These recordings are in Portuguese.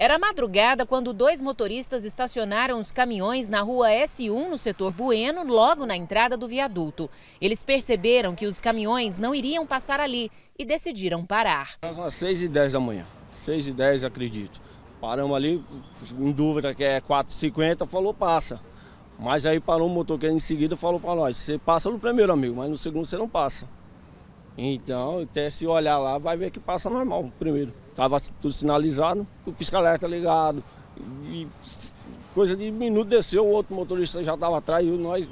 Era madrugada quando dois motoristas estacionaram os caminhões na rua S1, no setor Bueno, logo na entrada do viaduto. Eles perceberam que os caminhões não iriam passar ali e decidiram parar. Às 6 e 10 da manhã, 6 e 10 acredito. Paramos ali, em dúvida que é 4,50, falou passa. Mas aí parou o que em seguida e falou para nós, você passa no primeiro amigo, mas no segundo você não passa. Então, até se olhar lá, vai ver que passa normal primeiro. Estava tudo sinalizado, o pisca-alerta ligado. E coisa de minuto desceu, o outro motorista já estava atrás e nós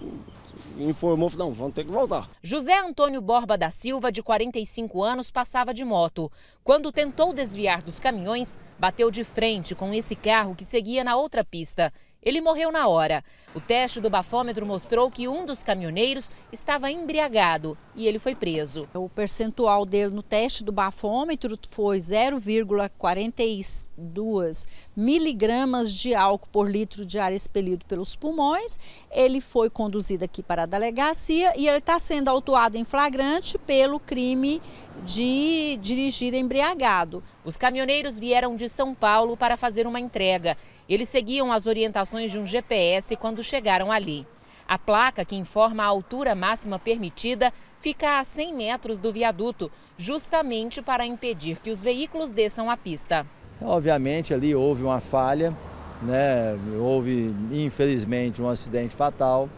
informou, não, vamos ter que voltar. José Antônio Borba da Silva, de 45 anos, passava de moto. Quando tentou desviar dos caminhões, bateu de frente com esse carro que seguia na outra pista. Ele morreu na hora. O teste do bafômetro mostrou que um dos caminhoneiros estava embriagado e ele foi preso. O percentual dele no teste do bafômetro foi 0,42 miligramas de álcool por litro de ar expelido pelos pulmões. Ele foi conduzido aqui para a delegacia e ele está sendo autuado em flagrante pelo crime de dirigir embriagado. Os caminhoneiros vieram de São Paulo para fazer uma entrega. Eles seguiam as orientações de um GPS quando chegaram ali. A placa que informa a altura máxima permitida fica a 100 metros do viaduto, justamente para impedir que os veículos desçam a pista. Obviamente ali houve uma falha, né? houve infelizmente um acidente fatal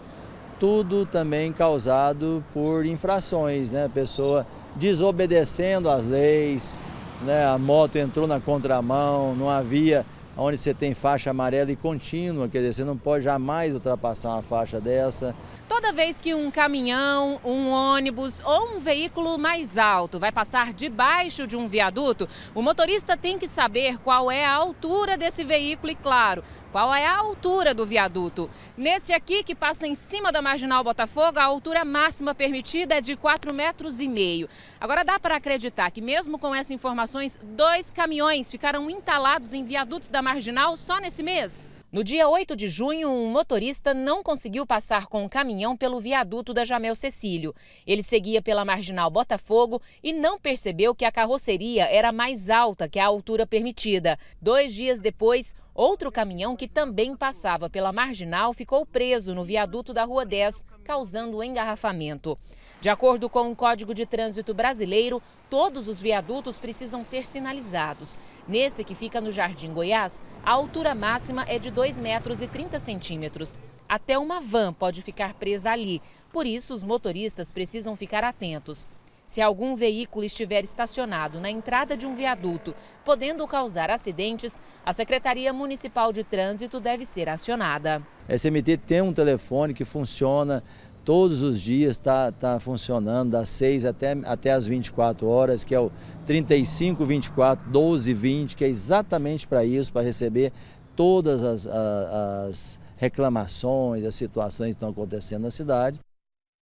tudo também causado por infrações, né? Pessoa desobedecendo as leis, né? A moto entrou na contramão, não havia onde você tem faixa amarela e contínua, quer dizer, você não pode jamais ultrapassar uma faixa dessa. Toda vez que um caminhão, um ônibus ou um veículo mais alto vai passar debaixo de um viaduto, o motorista tem que saber qual é a altura desse veículo e, claro, qual é a altura do viaduto? Neste aqui, que passa em cima da Marginal Botafogo, a altura máxima permitida é de 4,5 metros e meio. Agora dá para acreditar que mesmo com essas informações, dois caminhões ficaram entalados em viadutos da Marginal só nesse mês? No dia 8 de junho, um motorista não conseguiu passar com o caminhão pelo viaduto da Jamel Cecílio. Ele seguia pela marginal Botafogo e não percebeu que a carroceria era mais alta que a altura permitida. Dois dias depois, Outro caminhão que também passava pela marginal ficou preso no viaduto da Rua 10, causando engarrafamento. De acordo com o Código de Trânsito Brasileiro, todos os viadutos precisam ser sinalizados. Nesse que fica no Jardim Goiás, a altura máxima é de 2,30 metros e centímetros. Até uma van pode ficar presa ali, por isso os motoristas precisam ficar atentos. Se algum veículo estiver estacionado na entrada de um viaduto, podendo causar acidentes, a Secretaria Municipal de Trânsito deve ser acionada. A SMT tem um telefone que funciona todos os dias, está tá funcionando das 6 até, até as 24 horas, que é o 35, 24, 12, 20, que é exatamente para isso, para receber todas as, as reclamações, as situações que estão acontecendo na cidade.